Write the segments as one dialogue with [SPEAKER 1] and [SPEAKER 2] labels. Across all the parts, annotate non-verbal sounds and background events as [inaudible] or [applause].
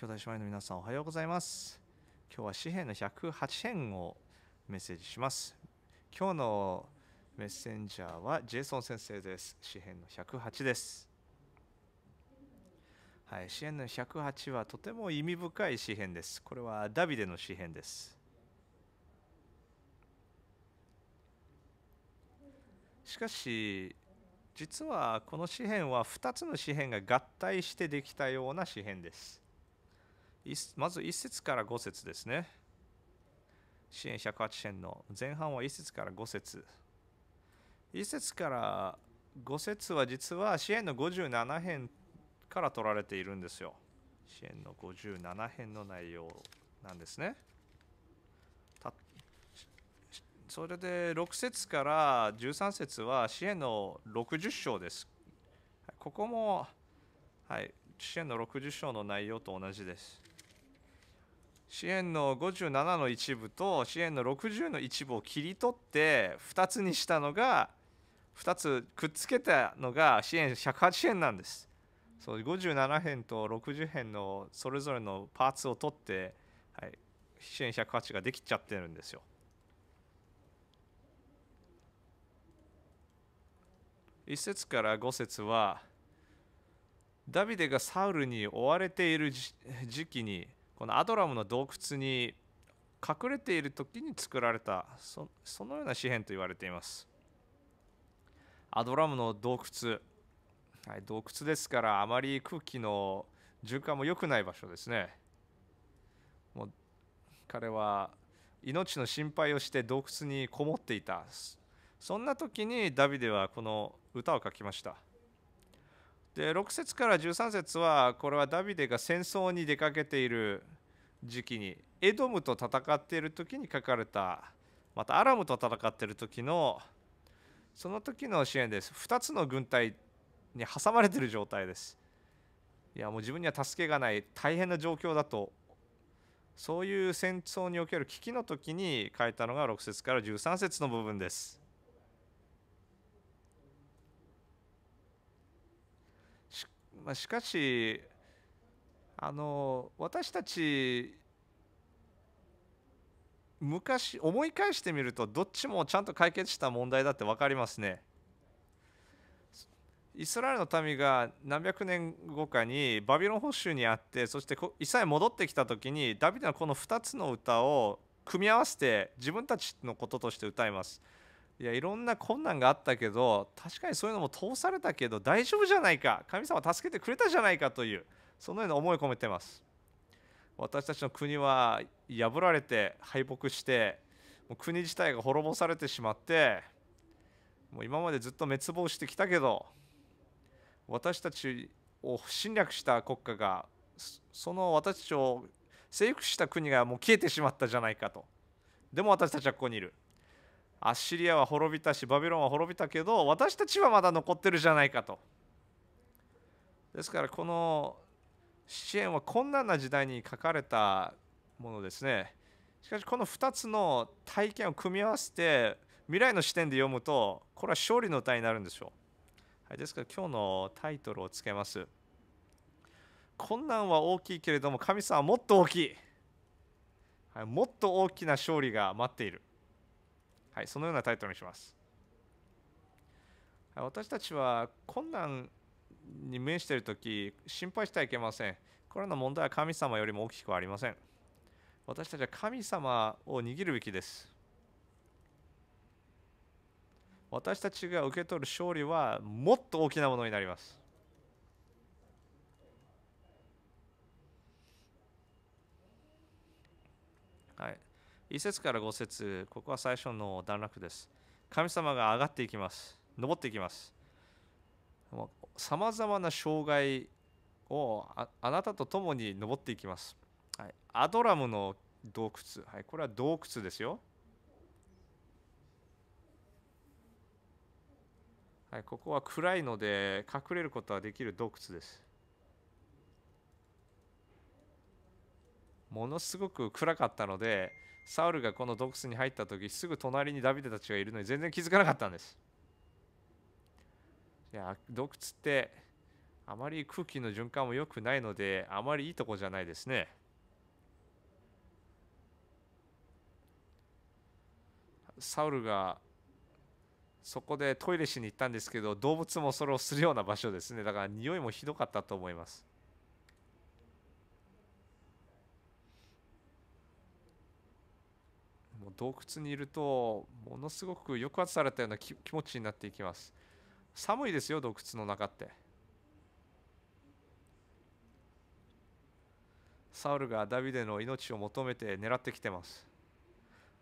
[SPEAKER 1] 兄弟姉妹の皆さんおはようございます今日は詩篇の108編をメッセージします今日のメッセンジャーはジェイソン先生です詩篇の108ですはい、詩篇の108はとても意味深い詩篇です。これはダビデの詩篇です。しかし実はこの詩篇は2つの詩篇が合体してできたような詩篇ですまず1節から5節ですね。支援108編の前半は1節から5節1節から5節は実は支援の57編から取られているんですよ。支援の57編の内容なんですね。それで6節から13節は支援の60章です。ここも、はい、支援の60章の内容と同じです。支援の57の一部と支援の60の一部を切り取って2つにしたのが2つくっつけたのが支援108編なんです。そう57編と60編のそれぞれのパーツを取って、はい、支援108ができちゃってるんですよ。1節から5節はダビデがサウルに追われている時期にこのアドラムの洞窟に隠れている時に作られたそのような詩篇と言われていますアドラムの洞窟、はい、洞窟ですからあまり空気の循環も良くない場所ですねもう彼は命の心配をして洞窟にこもっていたそんな時にダビデはこの歌を書きました「で6節から13節はこれはダビデが戦争に出かけている時期にエドムと戦っている時に書かれたまたアラムと戦っている時のその時の支援です2つの軍隊に挟まれている状態ですいやもう自分には助けがない大変な状況だとそういう戦争における危機の時に書いたのが6節から13節の部分ですまあ、しかしあの私たち昔思い返してみるとどっちもちゃんと解決した問題だって分かりますね。イスラエルの民が何百年後かにバビロン捕囚にあってそしてイサイ戻ってきた時にダビデのこの2つの歌を組み合わせて自分たちのこととして歌います。いやいろんな困難があったけど確かにそういうのも通されたけど大丈夫じゃないか神様助けてくれたじゃないかというそのような思いを込めてます私たちの国は破られて敗北してもう国自体が滅ぼされてしまってもう今までずっと滅亡してきたけど私たちを侵略した国家がその私たちを征服した国がもう消えてしまったじゃないかとでも私たちはここにいるアッシリアは滅びたしバビロンは滅びたけど私たちはまだ残ってるじゃないかとですからこの支援は困難な時代に書かれたものですねしかしこの2つの体験を組み合わせて未来の視点で読むとこれは勝利の歌になるんでしょう、はい、ですから今日のタイトルをつけます困難は大きいけれども神様はもっと大きい、はい、もっと大きな勝利が待っているはい、そのようなタイトルにします。私たちは困難に面している時心配してはいけません。これらの問題は神様よりも大きくはありません。私たちは神様を握るべきです。私たちが受け取る勝利はもっと大きなものになります。1節から5節ここは最初の段落です神様が上がっていきます登っていきますさまざまな障害をあなたと共に登っていきます、はい、アドラムの洞窟、はい、これは洞窟ですよはい、ここは暗いので隠れることはできる洞窟ですものすごく暗かったのでサウルがこの洞窟に入った時すぐ隣にダビデたちがいるのに全然気づかなかったんですいや洞窟ってあまり空気の循環も良くないのであまりいいとこじゃないですねサウルがそこでトイレしに行ったんですけど動物もそれをするような場所ですねだから匂いもひどかったと思います洞窟にいるとものすごく抑圧されたような気持ちになっていきます寒いですよ洞窟の中ってサウルがダビデの命を求めて狙ってきてます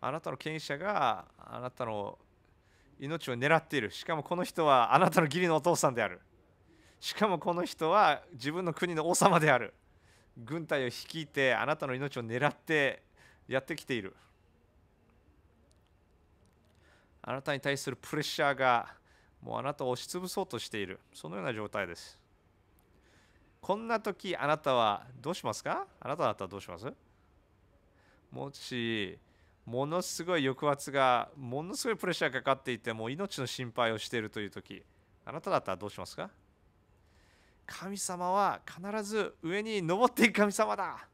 [SPEAKER 1] あなたの権威者があなたの命を狙っているしかもこの人はあなたの義理のお父さんであるしかもこの人は自分の国の王様である軍隊を率いてあなたの命を狙ってやってきているあなたに対するプレッシャーがもうあなたを押しつぶそうとしているそのような状態ですこんな時あなたはどうしますかあなただったらどうしますもしものすごい抑圧がものすごいプレッシャーがかかっていても命の心配をしているという時あなただったらどうしますか神様は必ず上に登っていく神様だ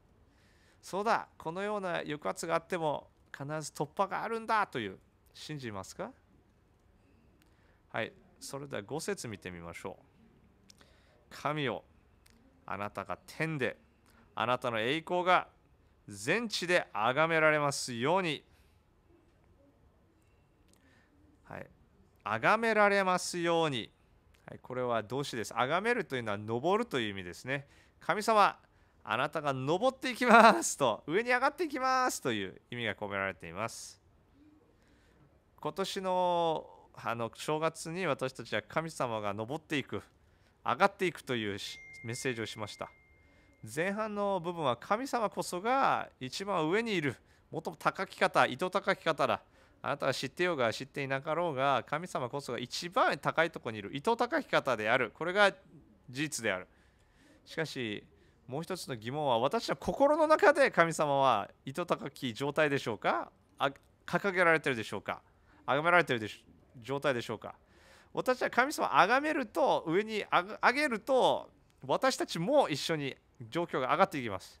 [SPEAKER 1] そうだこのような抑圧があっても必ず突破があるんだという信じますかはい、それでは5節見てみましょう。神をあなたが天で、あなたの栄光が全地で崇められますように。はい、崇められますように。はい、これは動詞です。崇めるというのは登るという意味ですね。神様、あなたが登っていきますと、上に上がっていきますという意味が込められています。今年のあの正月に私たちは神様が登っていく上がっていくというメッセージをしました前半の部分は神様こそが一番上にいるもっと高き方糸高き方だあなたは知ってようが知っていなかろうが神様こそが一番高いとこにいる糸高き方であるこれが事実であるしかしもう一つの疑問は私の心の中で神様は糸高き状態でしょうか掲げられてるでしょうか崇められてるでし状態でしょうか私は神様を崇めると上に上げると私たちも一緒に状況が上がっていきます、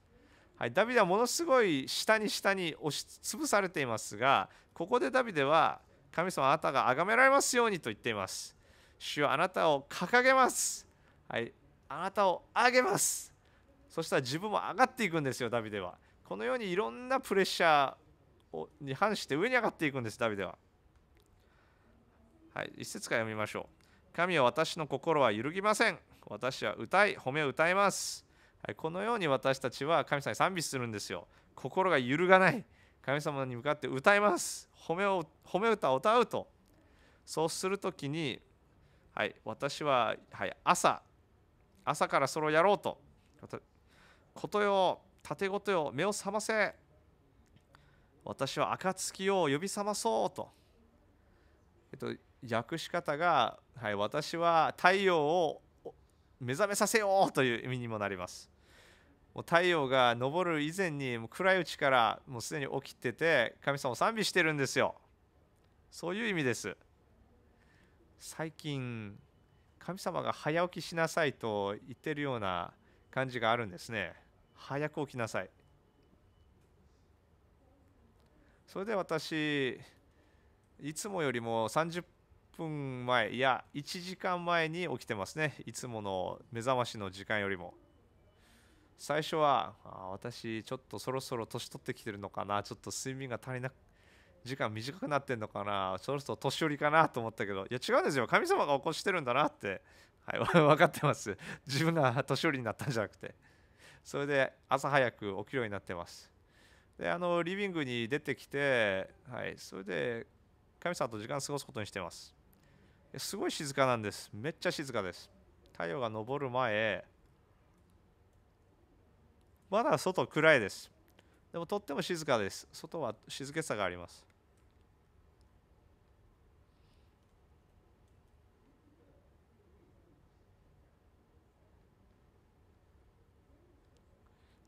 [SPEAKER 1] はい、ダビデはものすごい下に下に押し潰されていますがここでダビデは神様あなたが崇められますようにと言っています主よあなたを掲げます、はい、あなたをあげますそしたら自分も上がっていくんですよダビデはこのようにいろんなプレッシャーに反して上に上がっていくんですダビデははい、一節から読みましょう。神は私の心は揺るぎません。私は歌い、褒めを歌います。はい、このように私たちは神様に賛美するんですよ。心が揺るがない。神様に向かって歌います。褒めを褒め歌を歌うと。そうするときに、はい、私は、はい、朝、朝からそれをやろうと。ことよ、盾ごとよ、目を覚ませ。私は暁を呼び覚まそうと。えっと、訳し方が、はい、私は太陽を目覚めさせようという意味にもなります。もう太陽が昇る以前にもう暗いうちからもうすでに起きてて神様を賛美してるんですよ。そういう意味です。最近神様が早起きしなさいと言ってるような感じがあるんですね。早く起きなさい。それで私いつもよりも30分前いや1時間前に起きてますねいつもの目覚ましの時間よりも最初はあ私ちょっとそろそろ年取ってきてるのかなちょっと睡眠が足りなく時間短くなってんのかなそろそろ年寄りかなと思ったけどいや違うんですよ神様が起こしてるんだなってはい、[laughs] 分かってます。自分が年寄りになったんじゃなくて。それで朝早く起きるようになってます。で、あの、リビングに出てきて、はい、それで神様と時間過ごすことにしてます。すごい静かなんですめっちゃ静かです太陽が昇る前まだ外暗いですでもとっても静かです外は静けさがあります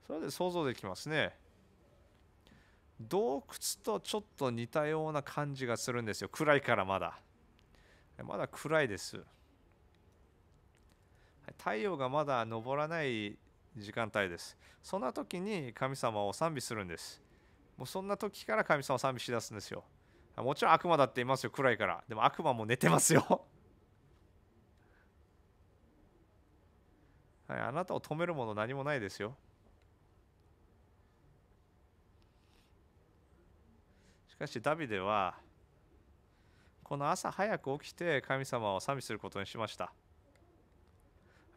[SPEAKER 1] それで想像できますね洞窟とちょっと似たような感じがするんですよ暗いからまだまだ暗いです。太陽がまだ昇らない時間帯です。そんな時に神様を賛美するんです。もうそんな時から神様を賛美しだすんですよ。もちろん悪魔だっていますよ、暗いから。でも悪魔も寝てますよ。[laughs] はい、あなたを止めるもの何もないですよ。しかしダビデはこの朝早く起きて神様を賛美することにしました。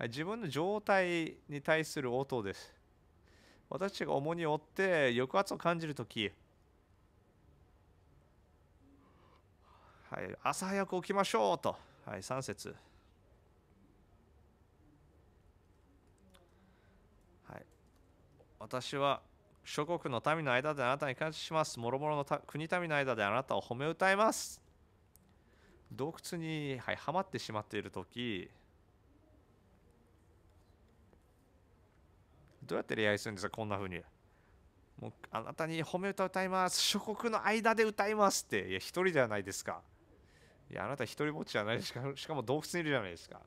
[SPEAKER 1] 自分の状態に対する応答です。私たちが重に負って抑圧を感じるとき、はい、朝早く起きましょうと、はい、3節はい、私は諸国の民の間であなたに感謝します。諸々の国民の間であなたを褒め歌います。洞窟に、はい、はまってしまっている時どうやって恋愛するんですかこんなふうにもうあなたに褒め歌歌います諸国の間で歌いますっていや一人じゃないですかいやあなた一人ぼっちじゃないですかしかも洞窟にいるじゃないですか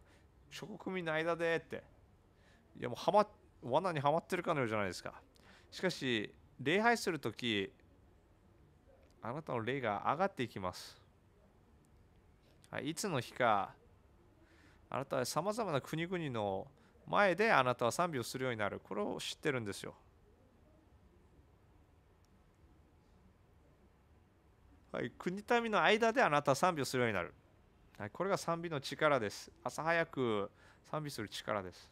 [SPEAKER 1] 諸国民の間でっていやもうはま罠にはまってるかのようじゃないですかしかし礼拝する時あなたの霊が上がっていきますはい、いつの日かあなたはさまざまな国々の前であなたは賛美をするようになるこれを知ってるんですよはい、国民の間であなたは賛美をするようになる、はい、これが賛美の力です朝早く賛美する力です、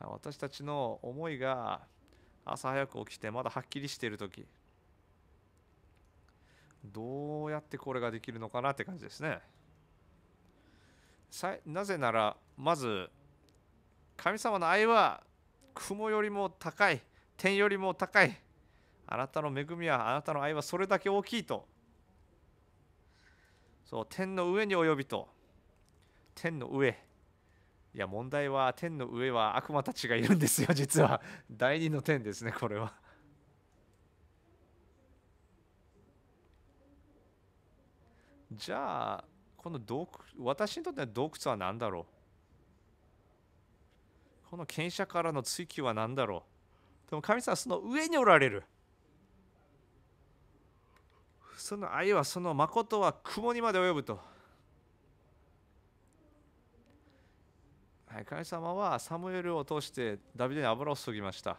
[SPEAKER 1] はい、私たちの思いが朝早く起きてまだはっきりしている時どうやってこれができるのかなって感じですね。なぜなら、まず、神様の愛は雲よりも高い、天よりも高い。あなたの恵みは、あなたの愛はそれだけ大きいと。そう、天の上に及びと。天の上。いや、問題は天の上は悪魔たちがいるんですよ、実は。[laughs] 第二の天ですね、これは。じゃあこの洞窟私にとっての洞窟は何だろうこの権者からの追求は何だろうでも神様はその上におられるその愛はその誠は雲にまで及ぶとはい、神様はサムエルを通してダビデに油を注ぎました、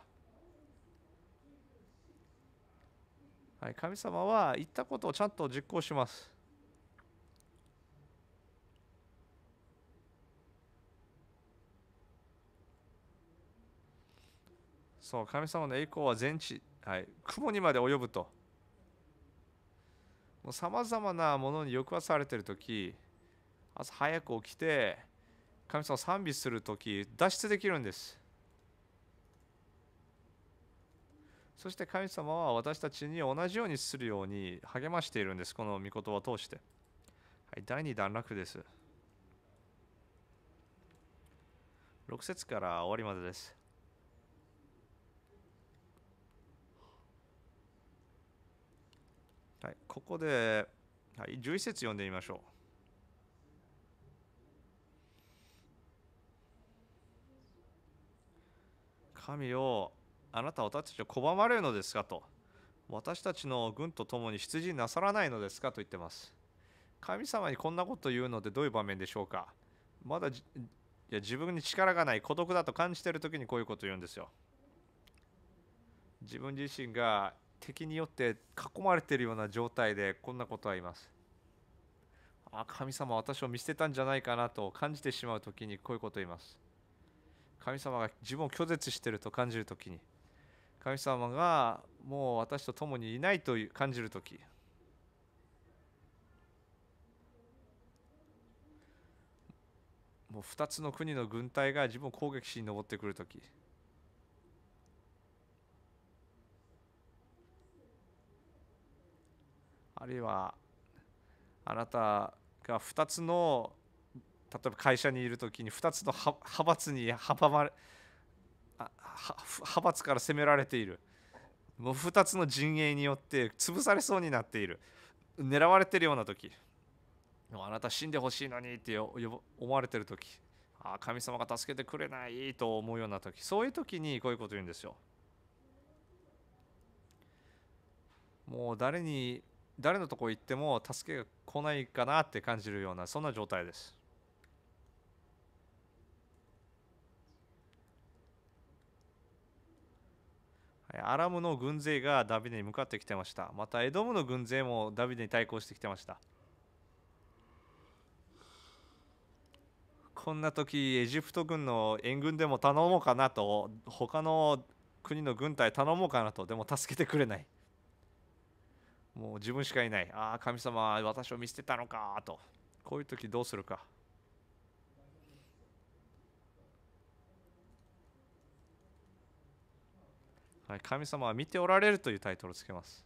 [SPEAKER 1] はい、神様は言ったことをちゃんと実行しますそう神様の栄光は全地、はい、雲にまで及ぶとさまざまなものに抑圧されている時朝早く起きて神様を賛美する時脱出できるんですそして神様は私たちに同じようにするように励ましているんですこの御言葉を通して、はい、第2段落です6節から終わりまでですはい、ここで、はい、11節読んでみましょう。神をあなたは私たちを拒まれるのですかと私たちの軍と共に出陣なさらないのですかと言ってます神様にこんなこと言うのってどういう場面でしょうかまだいや自分に力がない孤独だと感じている時にこういうこと言うんですよ自分自身が敵によって囲まれているような状態でこんなことは言います。あ神様私を見捨てたんじゃないかなと感じてしまう時にこういうことを言います。神様が自分を拒絶していると感じる時に神様がもう私と共にいないという感じる時もう2つの国の軍隊が自分を攻撃しに登ってくる時あるいはあなたが2つの例えば会社にいるときに2つの派閥に阻まれ派閥から責められているもう2つの陣営によって潰されそうになっている狙われてるような時あなた死んでほしいのにって思われてる時あ神様が助けてくれないと思うような時そういう時にこういうこと言うんですよもう誰に誰のとこ行っても助けが来ないかなって感じるようなそんな状態ですアラムの軍勢がダビデに向かってきてましたまたエドムの軍勢もダビデに対抗してきてましたこんな時エジプト軍の援軍でも頼もうかなと他の国の軍隊頼もうかなとでも助けてくれないもう自分しかいないああ神様は私を見捨てたのかとこういう時どうするかはい、神様は見ておられるというタイトルをつけます。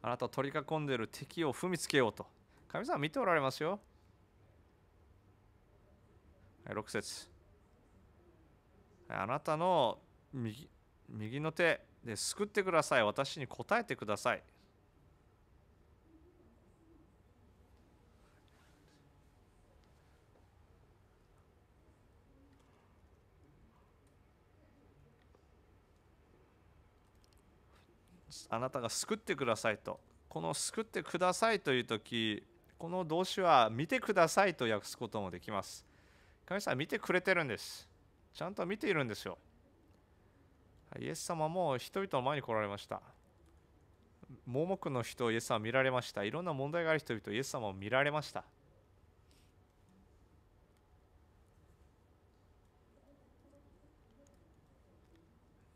[SPEAKER 1] あなたを取り囲んでいる敵を踏みつけようと。神様は見ておられますよ。はい、6節あなたの右右の手ですくってください私に答えてくださいあなたが救ってくださいとこの救ってくださいという時この動詞は見てくださいと訳すこともできます神様見てくれてるんですちゃんと見ているんですよイエス様も人々の前に来られました盲目の人をイエス様は見られましたいろんな問題がある人々イエス様を見られました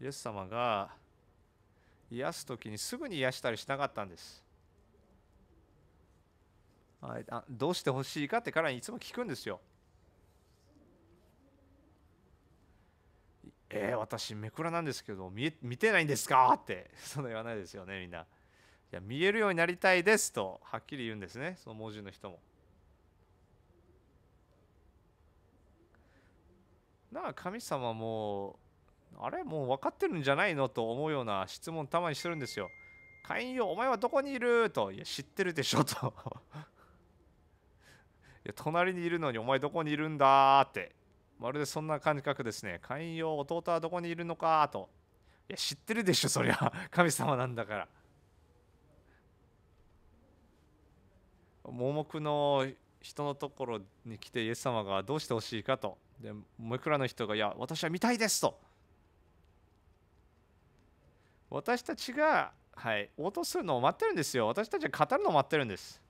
[SPEAKER 1] イエス様が癒すときにすぐに癒したりしなかったんですあどうしてほしいかって彼にいつも聞くんですよ「えー、私めくらなんですけど見見てないんですか?」って [laughs] そんな言わないですよねみんな。いや見えるようになりたいですとはっきり言うんですねその盲人の人も。なあ神様もあれもう分かってるんじゃないのと思うような質問たまにしてるんですよ。会員よお前はどこにいるといや知ってるでしょと [laughs] いや隣にいるのにお前どこにいるんだってまるでそんな感覚ですね。寛容、弟はどこにいるのかと。いや、知ってるでしょ、そりゃ。[laughs] 神様なんだから。盲目の人のところに来て、イエス様がどうしてほしいかと。で、もういくらの人が、いや、私は見たいですと。私たちが、はい、応答するのを待ってるんですよ。私たちは語るのを待ってるんです。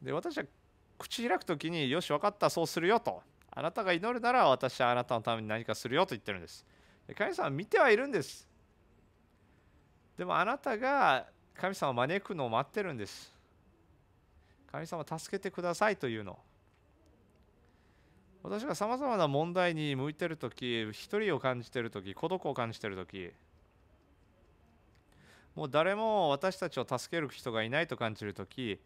[SPEAKER 1] で、私は口開くときに、よし、分かった、そうするよと。あなたが祈るなら私はあなたのために何かするよと言ってるんです。神様は見てはいるんです。でもあなたが神様を招くのを待ってるんです。神様助けてくださいというの。私がさまざまな問題に向いてる時一人を感じてる時孤独を感じてる時もう誰も私たちを助ける人がいないと感じる時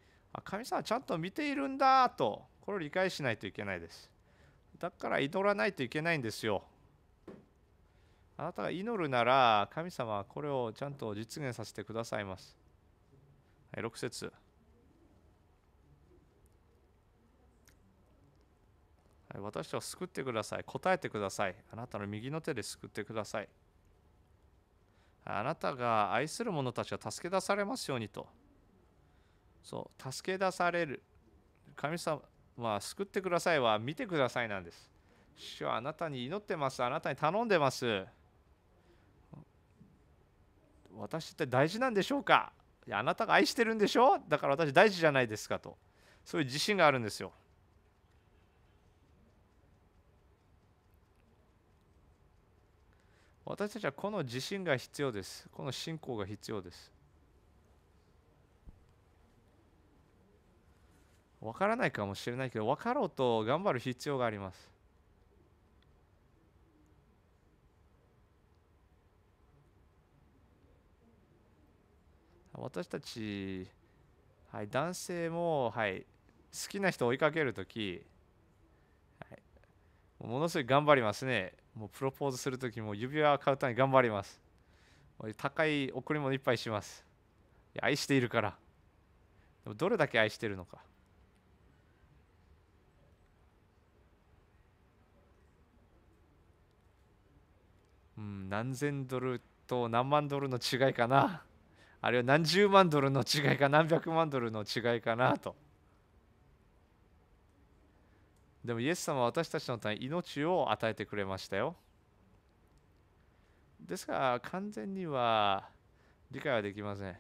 [SPEAKER 1] 神様はちゃんと見ているんだとこれを理解しないといけないです。だから祈らないといけないんですよあなたが祈るなら神様はこれをちゃんと実現させてくださいますはい6節私を救ってください。答えてください。あなたの右の手で救ってください。あなたが愛する者たちは助け出されますようにと。そう、助け出される。神様まあ、救ってくださいは見てくださいなんです。主はあなたに祈ってます。あなたに頼んでます。私って大事なんでしょうかいやあなたが愛してるんでしょうだから私大事じゃないですかと。そういう自信があるんですよ。私たちはこの自信が必要です。この信仰が必要です。分からないかもしれないけど分かろうと頑張る必要があります私たち、はい、男性も、はい、好きな人を追いかける時、はい、ものすごい頑張りますねもうプロポーズする時も指輪を買うために頑張ります高い贈り物いっぱいします愛しているからでもどれだけ愛しているのかうん、何千ドルと何万ドルの違いかな。あるいは何十万ドルの違いか何百万ドルの違いかなと。でもイエス様は私たちのために命を与えてくれましたよ。ですから完全には理解はできません。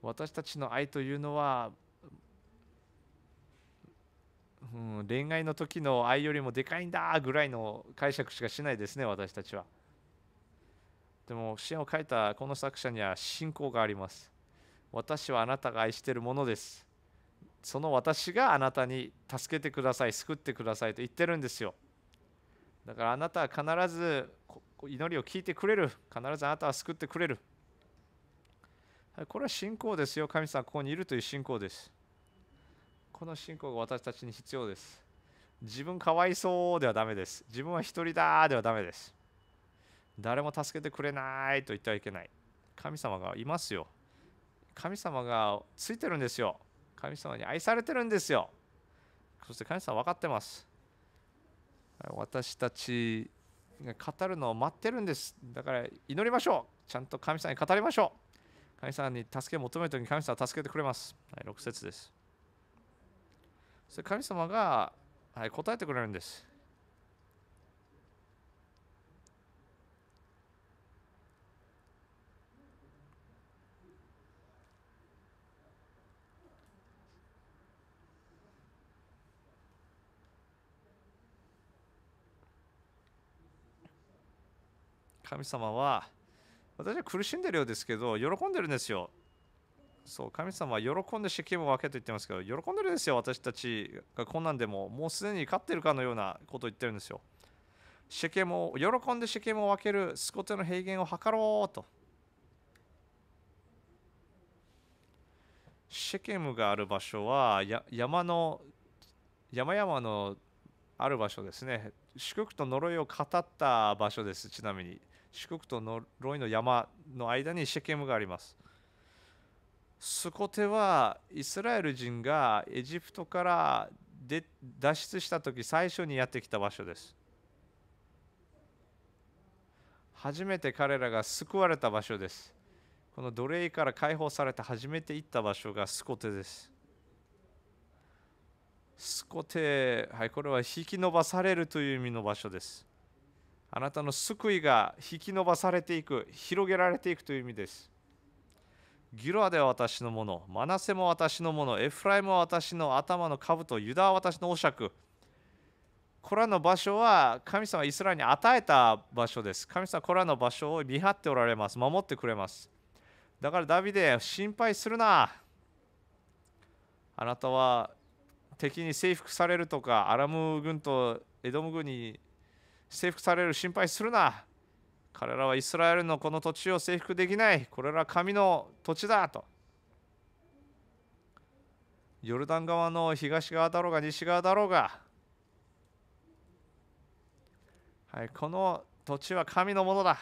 [SPEAKER 1] 私たちの愛というのはうん、恋愛の時の愛よりもでかいんだぐらいの解釈しかしないですね私たちはでも詩を書いたこの作者には信仰があります私はあなたが愛しているものですその私があなたに助けてください救ってくださいと言ってるんですよだからあなたは必ず祈りを聞いてくれる必ずあなたは救ってくれるこれは信仰ですよ神様ここにいるという信仰ですこの信仰が私たちに必要です自分かわいそうではダメです自分は一人だではダメです誰も助けてくれないと言ってはいけない神様がいますよ神様がついてるんですよ神様に愛されてるんですよそして神様分かってます私たちが語るのを待ってるんですだから祈りましょうちゃんと神様に語りましょう神様に助けを求めるときに神様は助けてくれます、はい、6節ですそれ神様が、はい、答えてくれるんです。神様は私は苦しんでるようですけど喜んでるんですよそう神様は喜んでムを分けと言ってますけど喜んでるんですよ私たちがこんなんでももうすでに勝ってるかのようなことを言ってるんですよ。シケも喜んでシケを分けるスコテの平原を図ろうと。シケムがある場所は山の山々のある場所ですね。祝福と呪いを語った場所です。ちなみに祝福と呪いの山の間にシェケムがあります。そこではイスラエル人がエジプトからで脱出した時最初にやってきた場所です初めて彼らが救われた場所ですこの奴隷から解放されて初めて行った場所がスコテですスコテ、はい、これは引き伸ばされるという意味の場所ですあなたの救いが引き伸ばされていく広げられていくという意味ですギロアでは私のもの、マナセも私のもの、エフライムは私の頭の兜、ユダは私のお爵。これらの場所は神様イスラエルに与えた場所です。神様これらの場所を見張っておられます。守ってくれます。だからダビデ、心配するな。あなたは敵に征服されるとか、アラム軍とエドム軍に征服される心配するな。彼らはイスラエルのこの土地を征服できない。これらは神の土地だと。ヨルダン側の東側だろうが西側だろうが、はい、この土地は神のものだ。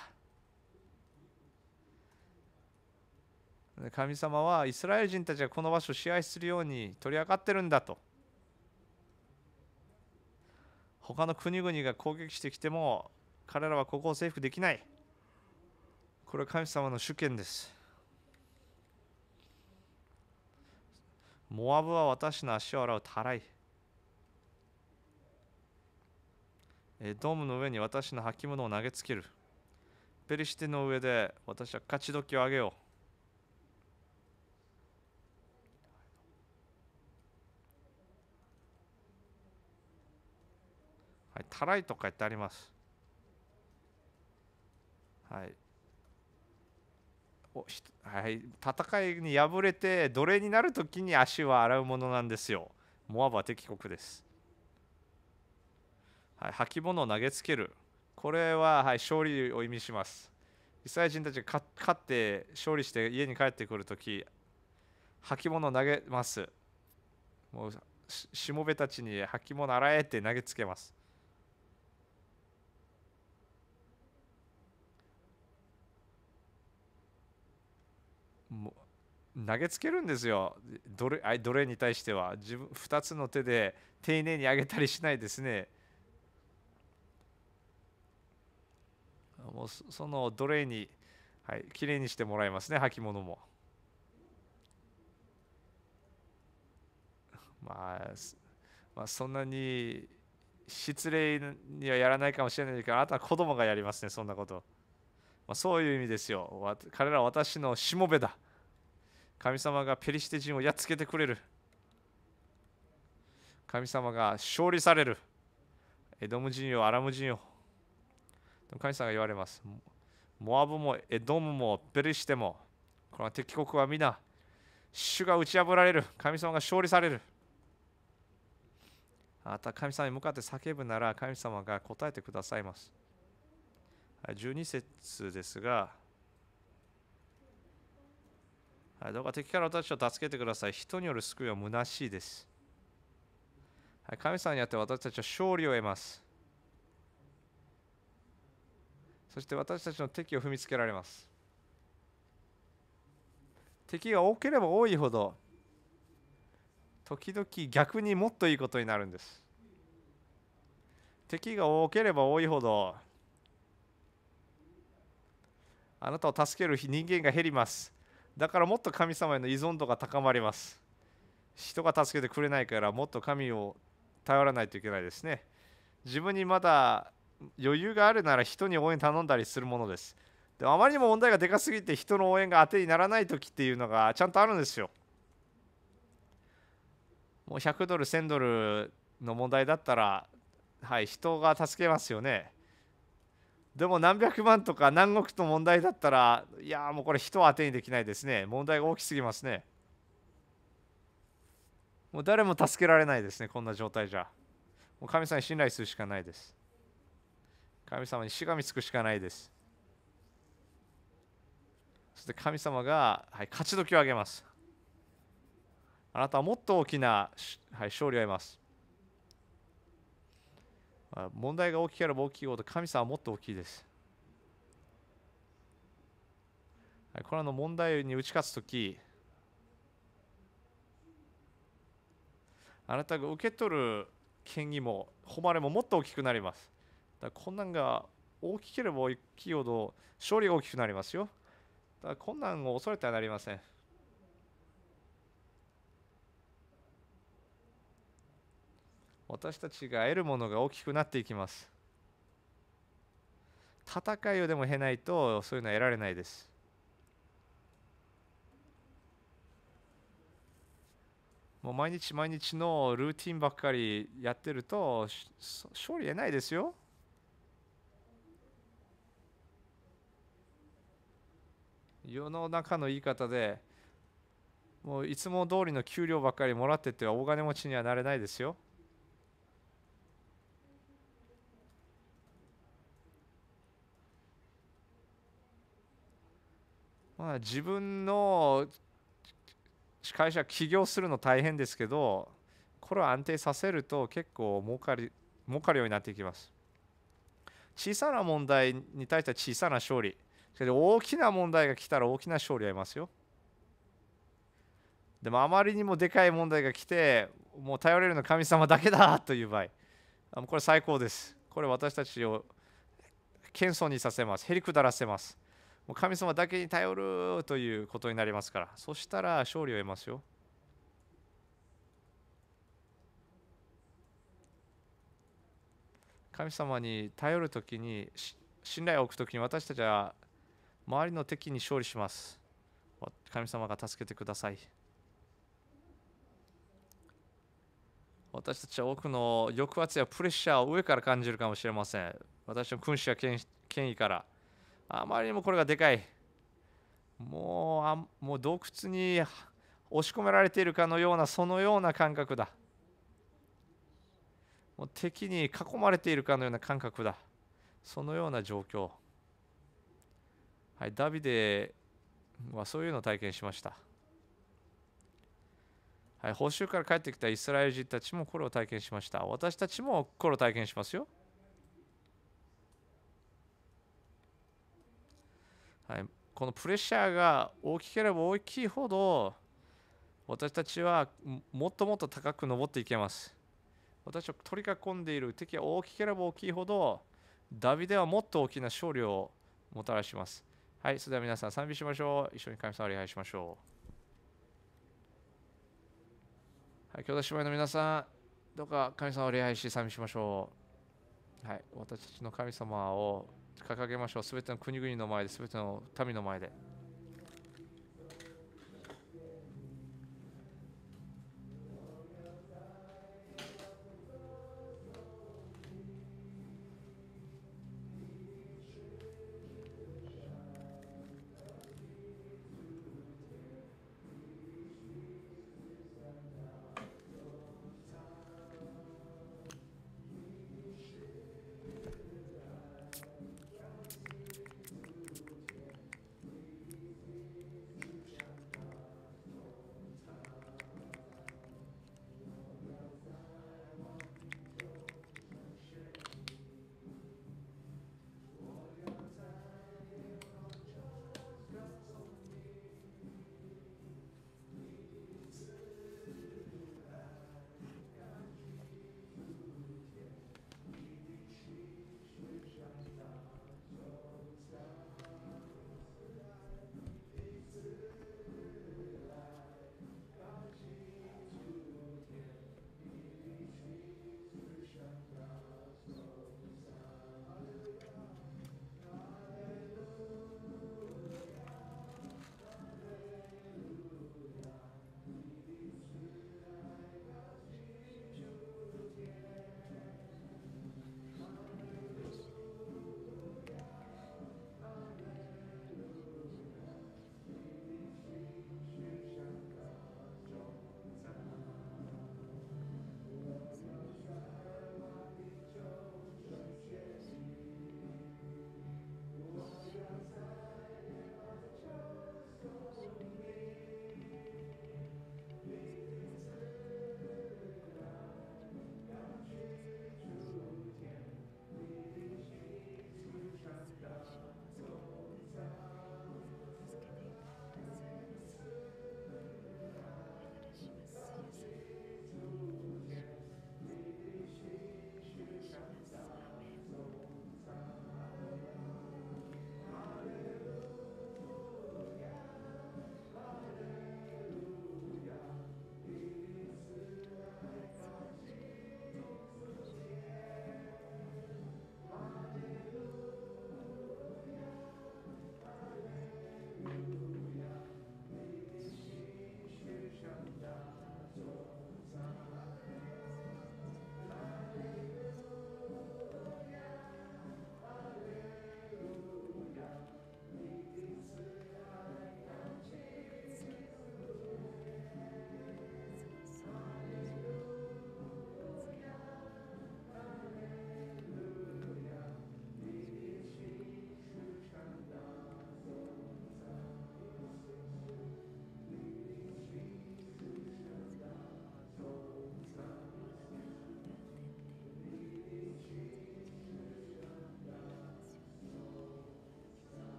[SPEAKER 1] 神様はイスラエル人たちがこの場所を支配するように取り上がってるんだと。他の国々が攻撃してきても彼らはここを征服できないこれは神様の主権ですモアブは私の足を洗うたらいドームの上に私の履物を投げつけるペリシテの上で私は勝ち時をあげようはい、たらいと書いてあります。はい、はい、戦いに敗れて奴隷になる時に足は洗うものなんですよモアブは敵国です、はい、履物を投げつけるこれは、はい、勝利を意味しますイスラエル人たちが勝って勝利して家に帰ってくる時履物を投げますもうしもべたちに履物洗えって投げつけますも投げつけるんですよどれどれに対しては自分2つの手で丁寧に上げたりしないですねもうその奴隷に、はい、きれいにしてもらいますね履物もまあ、まあ、そんなに失礼にはやらないかもしれないけどあとは子供がやりますねそんなこと。まあ、そういう意味ですよ彼らは私のしもべだ神様がペリシテ人をやっつけてくれる神様が勝利されるエドム人よアラム人よ神様が言われますモアブもエドムもペリシテもこの敵国は皆主が打ち破られる神様が勝利されるあなた神様に向かって叫ぶなら神様が答えてくださいます12節ですが、はい、どうか敵から私を助けてください。人による救いは虚しいです。神様にあって私たちは勝利を得ます。そして私たちの敵を踏みつけられます。敵が多ければ多いほど、時々逆にもっといいことになるんです。敵が多ければ多いほどあなたを助ける人間が減りますだからもっと神様への依存度が高まります人が助けてくれないからもっと神を頼らないといけないですね自分にまだ余裕があるなら人に応援頼んだりするものですでもあまりにも問題がでかすぎて人の応援が当てにならない時っていうのがちゃんとあるんですよもう100ドル1000ドルの問題だったらはい人が助けますよねでも何百万とか何億と問題だったらいやもうこれ人当てにできないですね問題が大きすぎますねもう誰も助けられないですねこんな状態じゃもう神様に信頼するしかないです神様にしがみつくしかないですそして神様が、はい、勝ち時をあげますあなたはもっと大きな、はい、勝利を得ます問題が大きければ大きいほど神様はもっと大きいです。これらの問題に打ち勝つ時あなたが受け取る権威も誉れももっと大きくなります。だ困難が大きければ大きいほど勝利が大きくなりますよ。だ困難を恐れてはなりません。私たちが得るものが大きくなっていきます戦いをでも経ないとそういうのは得られないですもう毎日毎日のルーティンばっかりやってると勝利得ないですよ世の中の言い方でもういつも通りの給料ばっかりもらってては大金持ちにはなれないですよまあ、自分の会社起業するの大変ですけどこれを安定させると結構儲かり儲かるようになっていきます小さな問題に対しては小さな勝利大きな問題が来たら大きな勝利はいますよでもあまりにもでかい問題が来てもう頼れるの神様だけだという場合これ最高ですこれ私たちを謙遜にさせますへりくだらせますもう神様だけに頼るということになりますからそしたら勝利を得ますよ神様に頼るときに信頼を置くときに私たちは周りの敵に勝利します神様が助けてください私たちは多くの抑圧やプレッシャーを上から感じるかもしれません私の君主や権威からあまりにもこれがでかいもうあもう洞窟に押し込められているかのようなそのような感覚だもう敵に囲まれているかのような感覚だそのような状況はいダビデはそういうのを体験しましたはい、報酬から帰ってきたイスラエル人たちもこれを体験しました。私たちもこれを体験しますよ。はい、このプレッシャーが大きければ大きいほど私たちはもっともっと高く登っていけます私を取り囲んでいる敵は大きければ大きいほどダビデはもっと大きな勝利をもたらしますはいそれでは皆さん賛美しましょう一緒に神様を礼拝しましょうはい兄弟姉妹の皆さんどうか神様を礼拝し賛美しましょうはい私たちの神様を掲げましょうすべての国々の前ですべての民の前で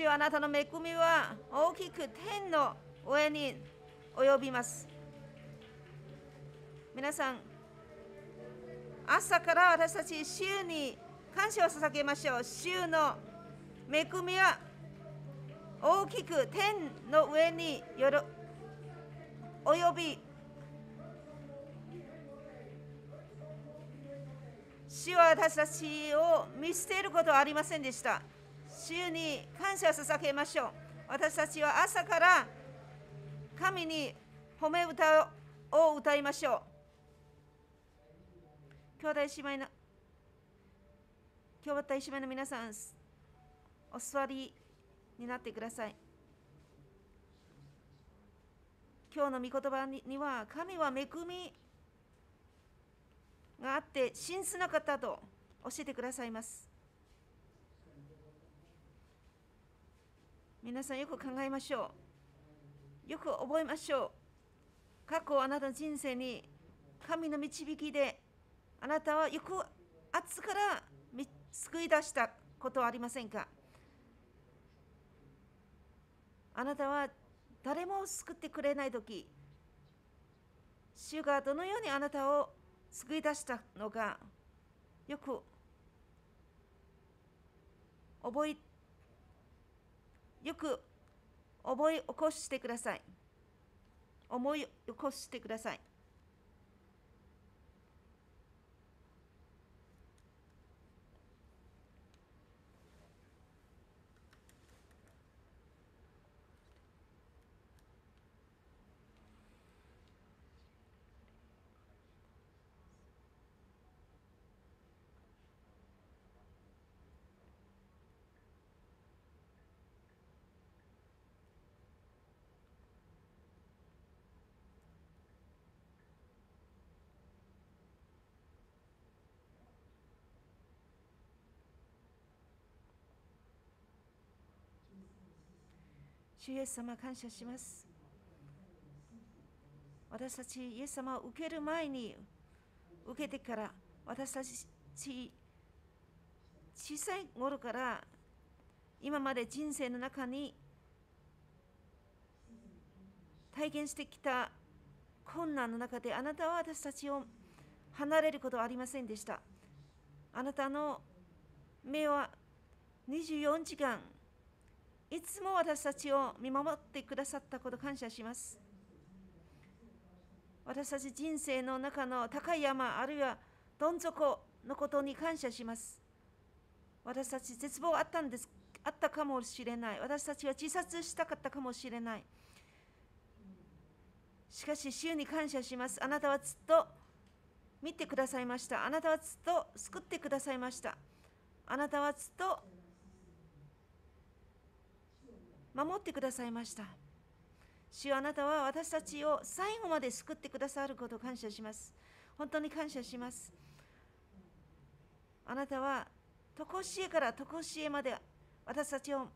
[SPEAKER 2] 主あなたの恵みは大きく天の上に及びます。皆さん、朝から私たち週に感謝を捧げましょう。週の恵みは大きく天の上による及び主は私たちを見捨てることはありませんでした。主に感謝捧げましょう。私たちは朝から神に褒め歌を歌いましょう。兄弟姉妹の兄弟姉妹の皆さん、お座りになってください。今日の御言葉には、神は恵みがあって、真摯な方と教えてくださいます。皆さんよく考えましょう。よく覚えましょう。過去あなたの人生に神の導きであなたはよく圧から救い出したことはありませんかあなたは誰も救ってくれないとき、主がどのようにあなたを救い出したのか、よく覚えてよく思い起こしてください思い起こしてください主イエス様、感謝します。私たち、イエス様を受ける前に、受けてから、私たち、小さい頃から、今まで人生の中に、体験してきた困難の中で、あなたは私たちを離れることはありませんでした。あなたの目は24時間、いつも私たちを見守ってくださったこと感謝します。私たち人生の中の高い山、あるいはどん底のことに感謝します。私たち絶望あったんです、あったかもしれない。私たちは自殺したかったかもしれない。しかし、主に感謝します。あなたはずっと見てくださいました。あなたはずっと救ってくださいました。あなたはずっと守ってくださいました。主あなたは私たちを最後まで救ってくださることを感謝します。本当に感謝します。あなたは、とこしえからとこしえまで私たちを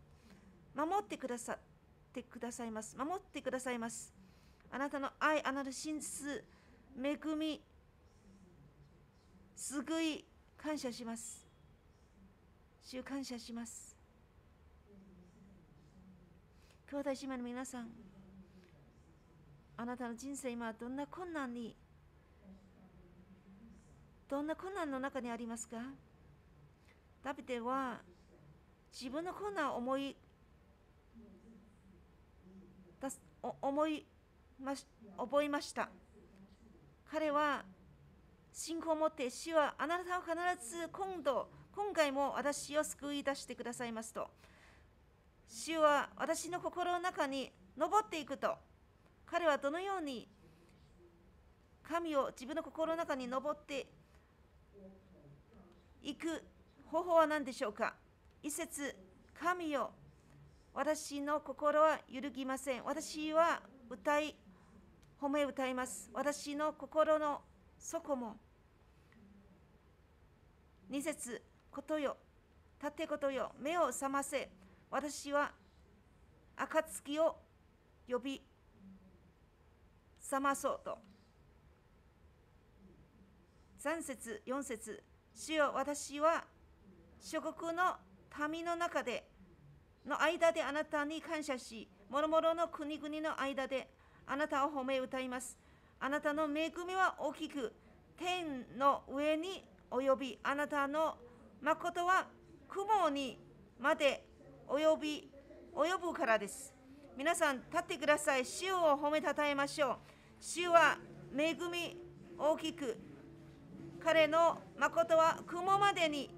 [SPEAKER 2] 守ってくださってくださいます。守ってくださいます。あなたの愛、あなたの真実、恵み、救い、感謝します。主感謝します。兄弟姉妹の皆さん、あなたの人生今どんな困難に、どんな困難の中にありますかダビデは自分の困難を思い出す思いまし覚えました。彼は信仰を持って死はあなたを必ず今度、今回も私を救い出してくださいますと。主は私の心の中に登っていくと彼はどのように神を自分の心の中に登っていく方法は何でしょうか一節神よ私の心は揺るぎません私は歌い褒め歌います私の心の底も二節ことよ立てことよ目を覚ませ私は暁を呼び覚まそうと。3節4節主よ私は諸国の民の中での間であなたに感謝し、諸々の国々の間であなたを褒め歌います。あなたの恵みは大きく、天の上に及び、あなたの誠は雲にまで及び及ぶからです。皆さん、立ってください。主を褒めたたえましょう。主は恵み大きく、彼の誠は雲までに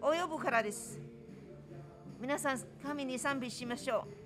[SPEAKER 2] 及ぶからです。皆さん、神に賛美しましょう。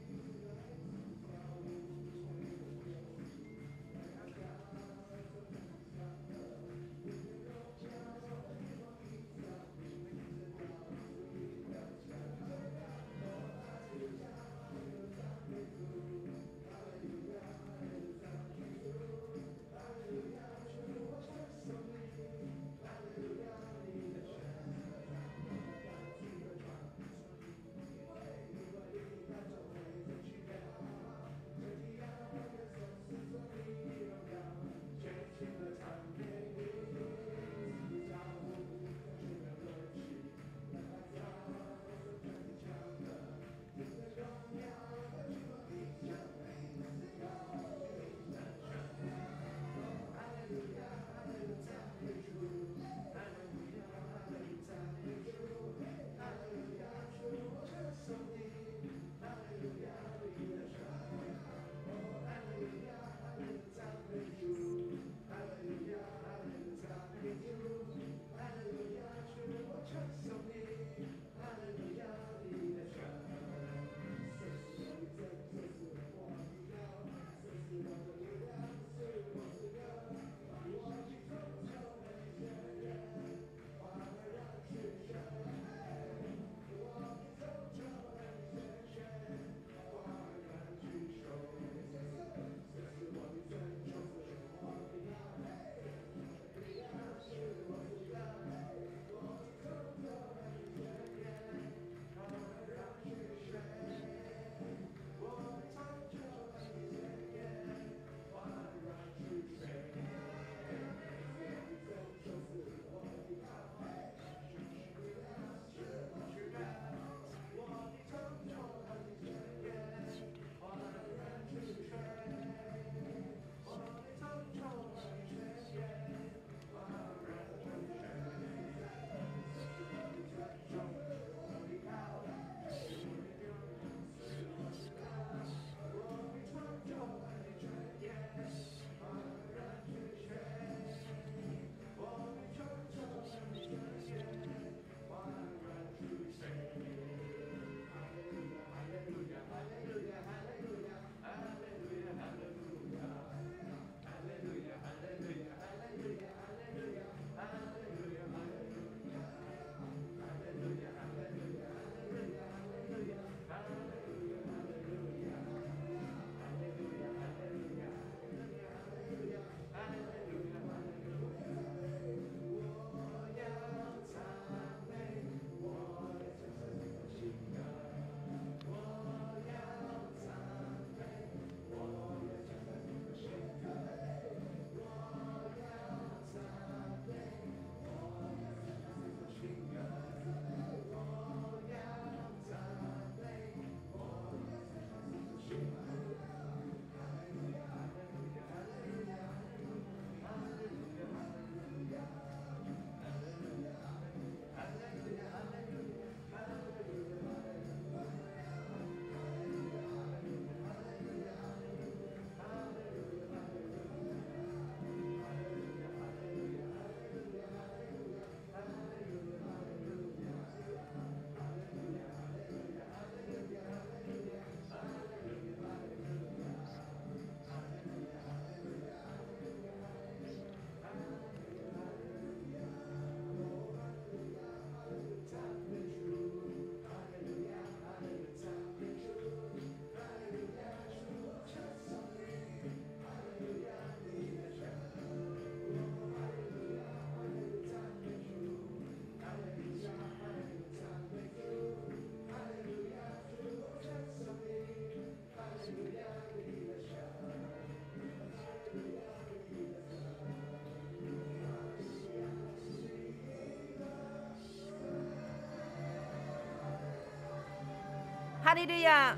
[SPEAKER 2] レルヤ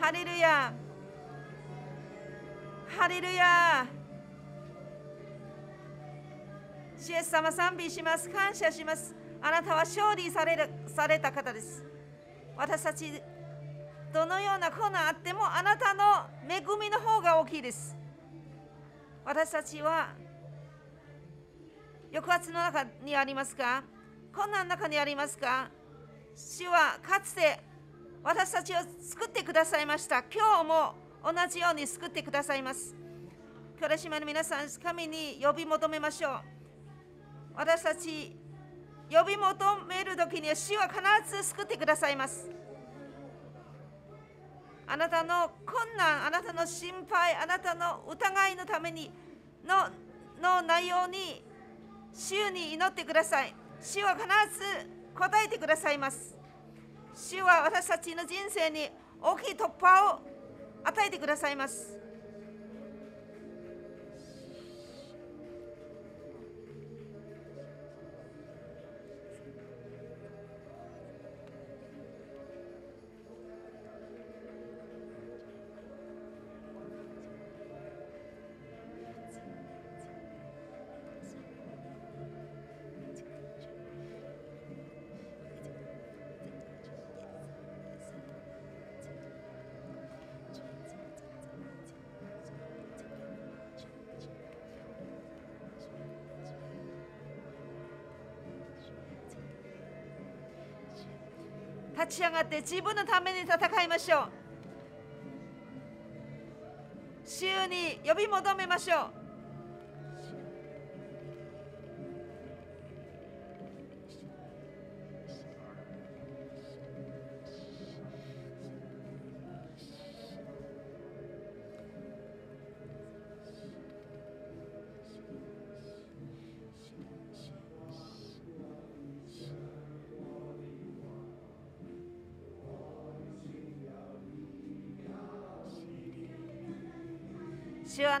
[SPEAKER 2] ハレルヤハレルヤシエス様賛美します感謝しますあなたは勝利されるされた方です私たちどのような困難あってもあなたの恵みの方が大きいです私たちは抑圧の中にありますか困難の中にありますか主はかつて私たちを救ってくださいました。今日も同じように救ってくださいます。今日島の皆さん、神に呼び求めましょう。私たち、呼び求めるときには主は必ず救ってくださいます。あなたの困難、あなたの心配、あなたの疑いのためにのの内容に、主に祈ってください。主は必ず答えてくださいます。主は私たちの人生に大きい突破を与えてくださいます立ち上がって自分のために戦いましょう主に呼び求めましょう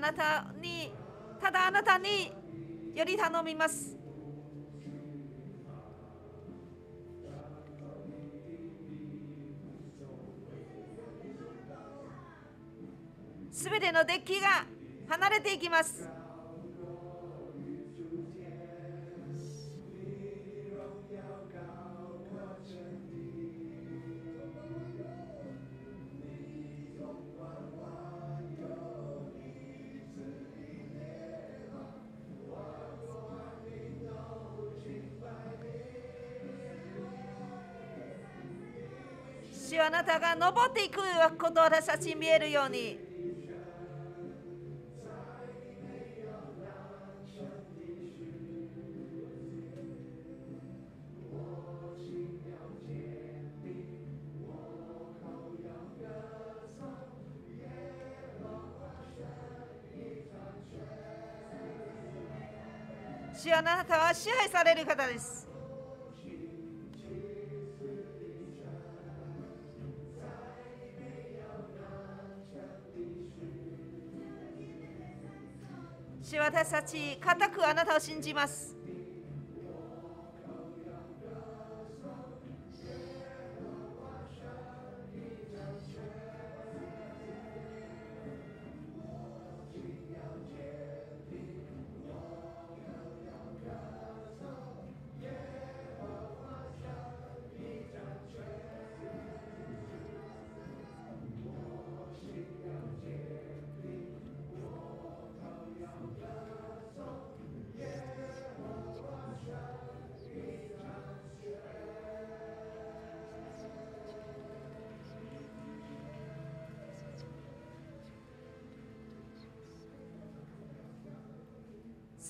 [SPEAKER 2] あなたにただあなたにより頼みますすべてのデッキが離れていきますあなたが登っていくことを私たちに見えるように主あなたは支配される方ですたち固くあなたを信じます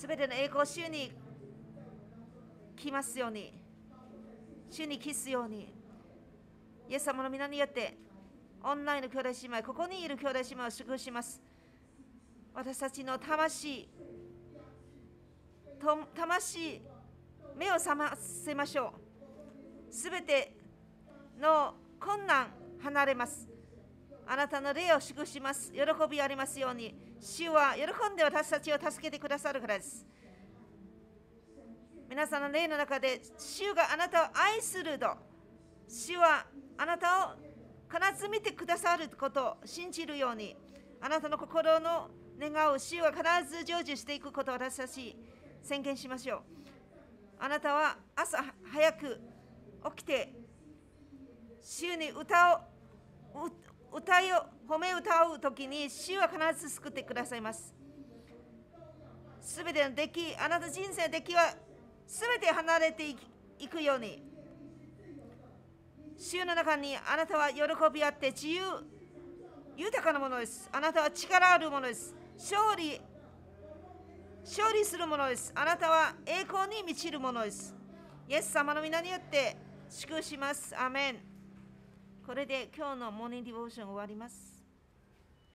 [SPEAKER 2] すべての栄光を主に来ますように、主に来すように、イエス様の皆によって、オンラインの兄弟姉妹、ここにいる兄弟姉妹を祝福します。私たちの魂、と魂、目を覚ませましょう。すべての困難、離れます。あなたの霊を祝福します。喜びありますように。主は喜んで私たちを助けてくださるからです。皆さんの例の中で、主があなたを愛すると、主はあなたを必ず見てくださることを信じるように、あなたの心の願う主は必ず成就していくことを私たち宣言しましょう。あなたは朝早く起きて、主に歌を歌いを褒め歌う時に主は必ず救ってくださいますすべての出来あなた人生の出来はすべて離れていくように主の中にあなたは喜びあって自由豊かなものですあなたは力あるものです勝利勝利するものですあなたは栄光に満ちるものですイエス様の皆によって祝しますアメンこれで今日のモーニングディボーション終わります。